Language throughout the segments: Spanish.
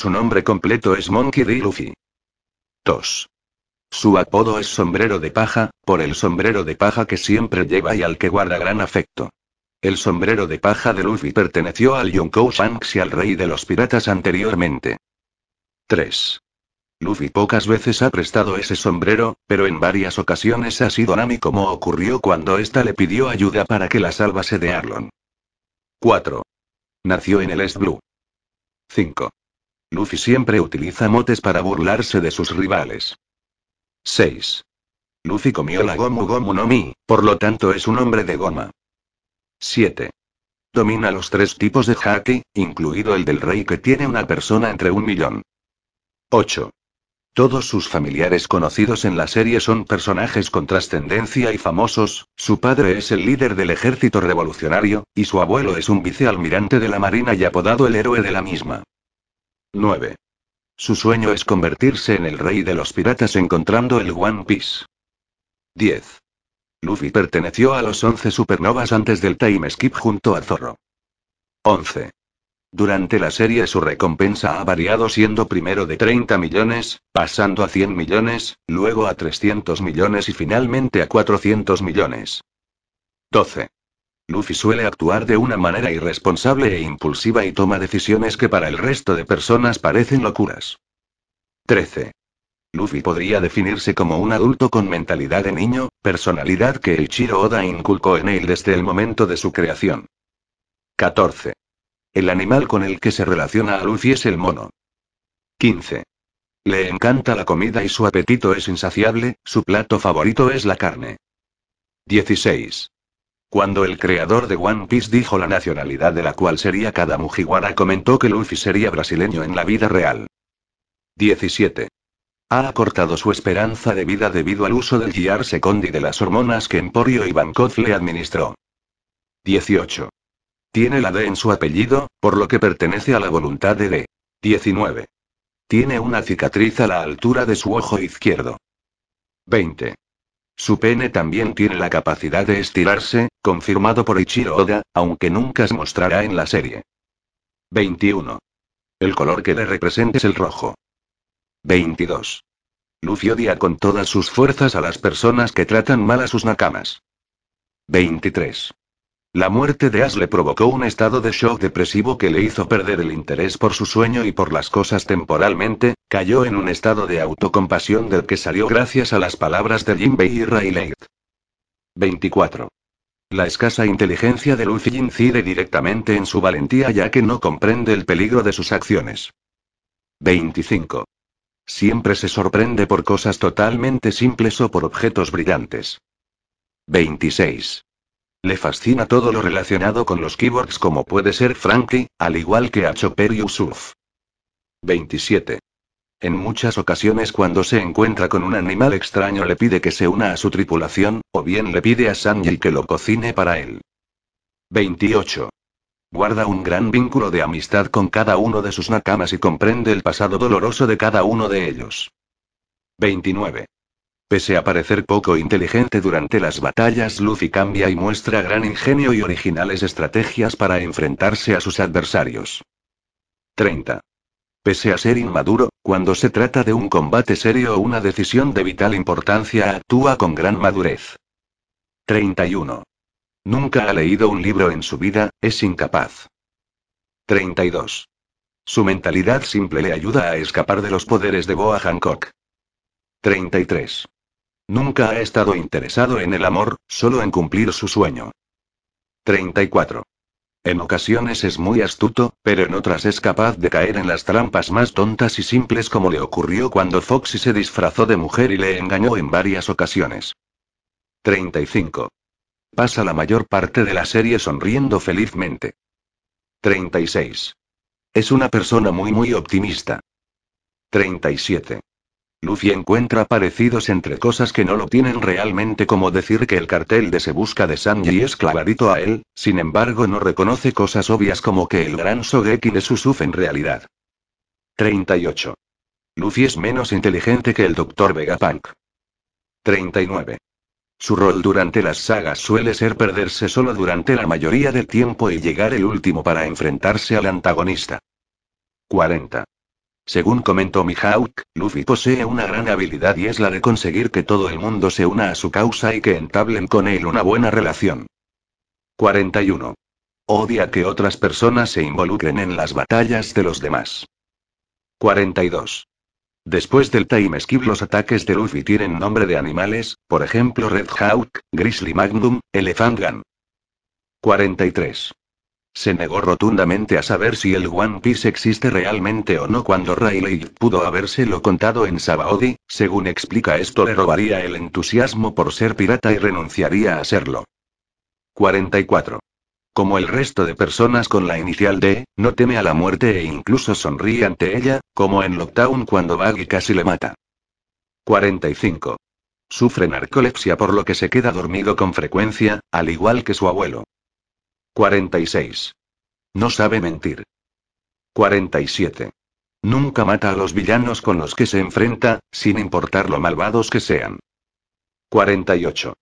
Su nombre completo es Monkey D. Luffy. 2. Su apodo es Sombrero de Paja, por el sombrero de paja que siempre lleva y al que guarda gran afecto. El sombrero de paja de Luffy perteneció al Yonkou Shanks y al rey de los piratas anteriormente. 3. Luffy pocas veces ha prestado ese sombrero, pero en varias ocasiones ha sido Nami como ocurrió cuando ésta le pidió ayuda para que la salvase de Arlon. 4. Nació en el East Blue. 5. Luffy siempre utiliza motes para burlarse de sus rivales. 6. Luffy comió la Gomu Gomu no Mi, por lo tanto es un hombre de goma. 7. Domina los tres tipos de haki, incluido el del rey que tiene una persona entre un millón. 8. Todos sus familiares conocidos en la serie son personajes con trascendencia y famosos, su padre es el líder del ejército revolucionario, y su abuelo es un vicealmirante de la Marina y apodado el héroe de la misma. 9. Su sueño es convertirse en el rey de los piratas encontrando el One Piece. 10. Luffy perteneció a los 11 supernovas antes del time skip junto a Zorro. 11. Durante la serie su recompensa ha variado siendo primero de 30 millones, pasando a 100 millones, luego a 300 millones y finalmente a 400 millones. 12. Luffy suele actuar de una manera irresponsable e impulsiva y toma decisiones que para el resto de personas parecen locuras. 13. Luffy podría definirse como un adulto con mentalidad de niño, personalidad que Ichiro Oda inculcó en él desde el momento de su creación. 14. El animal con el que se relaciona a Luffy es el mono. 15. Le encanta la comida y su apetito es insaciable, su plato favorito es la carne. 16. Cuando el creador de One Piece dijo la nacionalidad de la cual sería cada Mujiwara comentó que Luffy sería brasileño en la vida real. 17. Ha acortado su esperanza de vida debido al uso del Second y de las hormonas que Emporio y le administró. 18. Tiene la D en su apellido, por lo que pertenece a la voluntad de D. 19. Tiene una cicatriz a la altura de su ojo izquierdo. 20. Su pene también tiene la capacidad de estirarse, Confirmado por Ichiro Oda, aunque nunca se mostrará en la serie. 21. El color que le representa es el rojo. 22. Luffy odia con todas sus fuerzas a las personas que tratan mal a sus nakamas. 23. La muerte de Ash le provocó un estado de shock depresivo que le hizo perder el interés por su sueño y por las cosas temporalmente, cayó en un estado de autocompasión del que salió gracias a las palabras de Jinbei y Rayleigh. 24. La escasa inteligencia de Luffy incide directamente en su valentía ya que no comprende el peligro de sus acciones. 25. Siempre se sorprende por cosas totalmente simples o por objetos brillantes. 26. Le fascina todo lo relacionado con los keyboards como puede ser Frankie, al igual que a Chopper y Usuf. 27. En muchas ocasiones cuando se encuentra con un animal extraño le pide que se una a su tripulación, o bien le pide a Sanji que lo cocine para él. 28. Guarda un gran vínculo de amistad con cada uno de sus nakamas y comprende el pasado doloroso de cada uno de ellos. 29. Pese a parecer poco inteligente durante las batallas, Luffy cambia y muestra gran ingenio y originales estrategias para enfrentarse a sus adversarios. 30. Pese a ser inmaduro, cuando se trata de un combate serio o una decisión de vital importancia actúa con gran madurez. 31. Nunca ha leído un libro en su vida, es incapaz. 32. Su mentalidad simple le ayuda a escapar de los poderes de Boa Hancock. 33. Nunca ha estado interesado en el amor, solo en cumplir su sueño. 34. En ocasiones es muy astuto, pero en otras es capaz de caer en las trampas más tontas y simples como le ocurrió cuando Foxy se disfrazó de mujer y le engañó en varias ocasiones. 35. Pasa la mayor parte de la serie sonriendo felizmente. 36. Es una persona muy muy optimista. 37. Luffy encuentra parecidos entre cosas que no lo tienen realmente como decir que el cartel de se busca de Sanji es clavadito a él, sin embargo no reconoce cosas obvias como que el gran Sogeki de Susuf en realidad. 38. Luffy es menos inteligente que el Dr. Vegapunk. 39. Su rol durante las sagas suele ser perderse solo durante la mayoría del tiempo y llegar el último para enfrentarse al antagonista. 40. Según comentó Mihawk, Luffy posee una gran habilidad y es la de conseguir que todo el mundo se una a su causa y que entablen con él una buena relación. 41. Odia que otras personas se involucren en las batallas de los demás. 42. Después del time skip los ataques de Luffy tienen nombre de animales, por ejemplo Red Hawk, Grizzly Magnum, Elephant Gun. 43. Se negó rotundamente a saber si el One Piece existe realmente o no cuando Riley pudo habérselo contado en Sabaody, según explica esto le robaría el entusiasmo por ser pirata y renunciaría a serlo. 44. Como el resto de personas con la inicial D, no teme a la muerte e incluso sonríe ante ella, como en Lockdown cuando Baggy casi le mata. 45. Sufre narcolepsia por lo que se queda dormido con frecuencia, al igual que su abuelo. 46. No sabe mentir. 47. Nunca mata a los villanos con los que se enfrenta, sin importar lo malvados que sean. 48.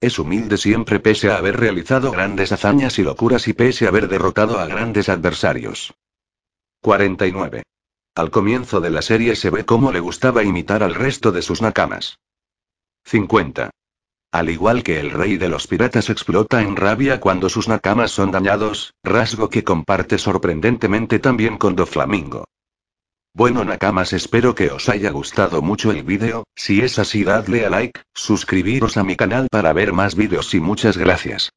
Es humilde siempre pese a haber realizado grandes hazañas y locuras y pese a haber derrotado a grandes adversarios. 49. Al comienzo de la serie se ve cómo le gustaba imitar al resto de sus nakamas. 50. Al igual que el rey de los piratas explota en rabia cuando sus nakamas son dañados, rasgo que comparte sorprendentemente también con Doflamingo. Bueno nakamas espero que os haya gustado mucho el vídeo, si es así dadle a like, suscribiros a mi canal para ver más vídeos y muchas gracias.